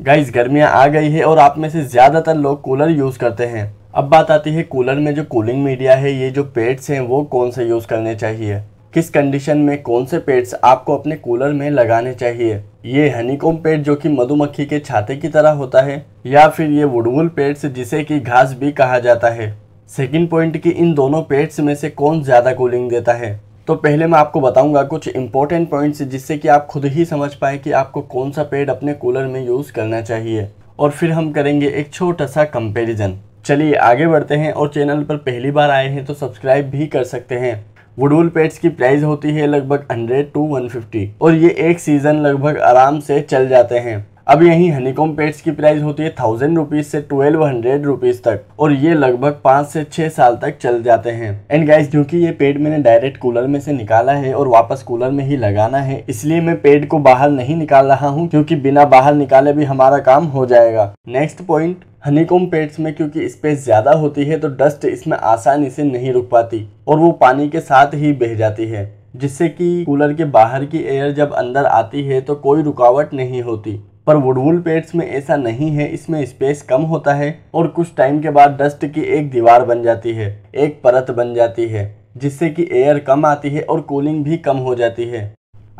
guys गर्मियाँ आ गई है और आप में से ज़्यादातर लोग कूलर यूज़ करते हैं अब बात आती है कूलर में जो कूलिंग मीडिया है ये जो पेड्स हैं वो कौन से यूज़ करने चाहिए किस कंडीशन में कौन से पेड्स आपको अपने कूलर में लगाने चाहिए ये हनीकॉम पेड जो कि मधुमक्खी के छाते की तरह होता है या फिर ये वुडवुल पेड्स जिसे कि घास भी कहा जाता है सेकेंड पॉइंट कि इन दोनों पेड्स में से कौन ज़्यादा कूलिंग देता है तो पहले मैं आपको बताऊंगा कुछ इंपॉर्टेंट पॉइंट्स जिससे कि आप खुद ही समझ पाए कि आपको कौन सा पेड अपने कूलर में यूज़ करना चाहिए और फिर हम करेंगे एक छोटा सा कंपेरिजन चलिए आगे बढ़ते हैं और चैनल पर पहली बार आए हैं तो सब्सक्राइब भी कर सकते हैं वुडवुल पेड्स की प्राइस होती है लगभग 100 टू 150 और ये एक सीज़न लगभग आराम से चल जाते हैं अब यही हनीकॉम पेट्स की प्राइस होती है थाउजेंड रुपीज से ट्वेल्व हंड्रेड रुपीज तक और ये लगभग पाँच से छः साल तक चल जाते हैं एंड गाइस क्योंकि ये पेड मैंने डायरेक्ट कूलर में से निकाला है और वापस कूलर में ही लगाना है इसलिए मैं पेड को बाहर नहीं निकाल रहा हूँ क्योंकि बिना बाहर निकाले भी हमारा काम हो जाएगा नेक्स्ट पॉइंट हनीकॉम पेट्स में क्योंकि स्पेस ज़्यादा होती है तो डस्ट इसमें आसानी से नहीं रुक पाती और वो पानी के साथ ही बह जाती है जिससे कि कूलर के बाहर की एयर जब अंदर आती है तो कोई रुकावट नहीं होती पर वुडवुल पेट्स में ऐसा नहीं है इसमें स्पेस कम होता है और कुछ टाइम के बाद डस्ट की एक दीवार बन जाती है एक परत बन जाती है जिससे कि एयर कम आती है और कूलिंग भी कम हो जाती है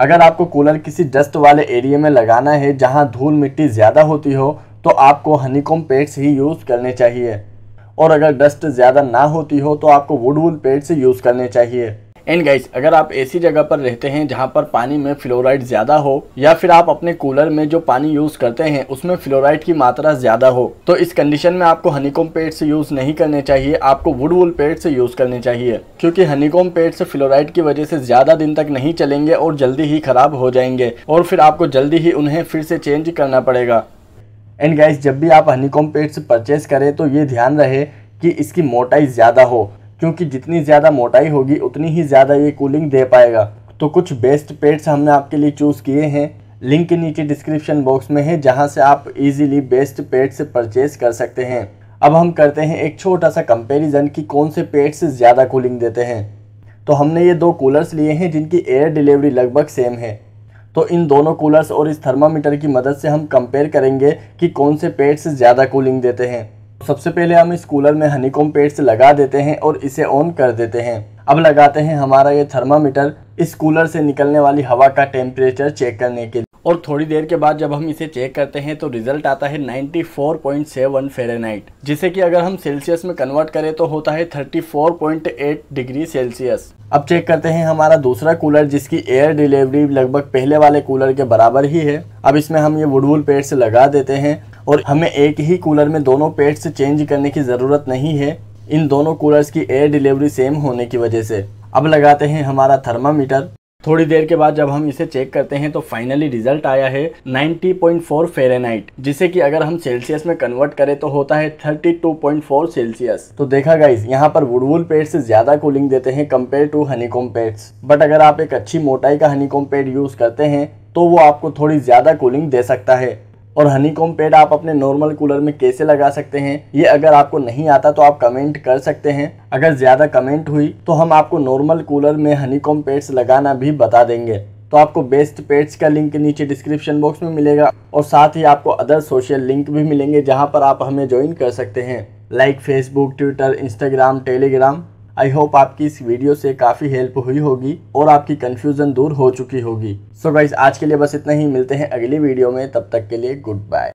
अगर आपको कूलर किसी डस्ट वाले एरिया में लगाना है जहाँ धूल मिट्टी ज़्यादा होती हो तो आपको हनीकॉम पेट्स ही यूज़ करने चाहिए और अगर डस्ट ज़्यादा ना होती हो तो आपको वुडवुल पेट्स यूज़ करने चाहिए एंड गाइस अगर आप ऐसी जगह पर रहते हैं जहाँ पर पानी में फ्लोराइड ज़्यादा हो या फिर आप अपने कूलर में जो पानी यूज़ करते हैं उसमें फ्लोराइड की मात्रा ज़्यादा हो तो इस कंडीशन में आपको पेड से यूज़ नहीं करने चाहिए आपको वुड वुल से यूज़ करने चाहिए क्योंकि पेड से फ्लोराइड की वजह से ज़्यादा दिन तक नहीं चलेंगे और जल्दी ही ख़राब हो जाएंगे और फिर आपको जल्दी ही उन्हें फिर से चेंज करना पड़ेगा एंड गाइस जब भी आप पेड से परचेस करें तो ये ध्यान रहे कि इसकी मोटाई ज़्यादा हो क्योंकि जितनी ज़्यादा मोटाई होगी उतनी ही ज़्यादा ये कूलिंग दे पाएगा तो कुछ बेस्ट पेड्स हमने आपके लिए चूज़ किए हैं लिंक नीचे डिस्क्रिप्शन बॉक्स में है जहाँ से आप इजीली बेस्ट पेड्स परचेज कर सकते हैं अब हम करते हैं एक छोटा सा कंपेरिजन कि कौन से पेड्स ज़्यादा कूलिंग देते हैं तो हमने ये दो कूलर्स लिए हैं जिनकी एयर डिलीवरी लगभग सेम है तो इन दोनों कूलर्स और इस थर्मामीटर की मदद से हम कंपेयर करेंगे कि कौन से पेड्स ज़्यादा कूलिंग देते हैं सबसे पहले हम इस कूलर में हनीकॉम से लगा देते हैं और इसे ऑन कर देते हैं अब लगाते हैं हमारा ये थर्मामीटर इस कूलर से निकलने वाली हवा का टेम्परेचर चेक करने के लिए और थोड़ी देर के बाद जब हम इसे चेक करते हैं तो रिजल्ट आता है 94.7 फ़ारेनहाइट जिसे कि अगर हम सेल्सियस में कन्वर्ट करें तो होता है 34.8 डिग्री सेल्सियस अब चेक करते हैं हमारा दूसरा कूलर जिसकी एयर डिलीवरी लगभग पहले वाले कूलर के बराबर ही है अब इसमें हम ये वुडवुल पेड़ से लगा देते हैं और हमें एक ही कूलर में दोनों पेट्स चेंज करने की ज़रूरत नहीं है इन दोनों कूलर्स की एयर डिलीवरी सेम होने की वजह से अब लगाते हैं हमारा थर्मामीटर थोड़ी देर के बाद जब हम इसे चेक करते हैं तो फाइनली रिजल्ट आया है 90.4 फेरेनाइट जिसे कि अगर हम सेल्सियस में कन्वर्ट करें तो होता है 32.4 सेल्सियस तो देखा गाइज यहाँ पर वुडवुल पेड से ज्यादा कूलिंग देते हैं compare to honeycomb pads but अगर आप एक अच्छी मोटाई का हनीकॉम पेड यूज करते हैं तो वो आपको थोड़ी ज्यादा कूलिंग दे सकता है और हनी कॉम पैड आप अपने नॉर्मल कूलर में कैसे लगा सकते हैं ये अगर आपको नहीं आता तो आप कमेंट कर सकते हैं अगर ज़्यादा कमेंट हुई तो हम आपको नॉर्मल कूलर में हनी कॉम पैड्स लगाना भी बता देंगे तो आपको बेस्ट पेड्स का लिंक नीचे डिस्क्रिप्शन बॉक्स में मिलेगा और साथ ही आपको अदर सोशल लिंक भी मिलेंगे जहाँ पर आप हमें ज्वाइन कर सकते हैं like Facebook Twitter Instagram Telegram I hope आपकी इस वीडियो से काफ़ी हेल्प हुई होगी और आपकी कंफ्यूजन दूर हो चुकी होगी सो so गाइज आज के लिए बस इतना ही मिलते हैं अगली वीडियो में तब तक के लिए गुड बाय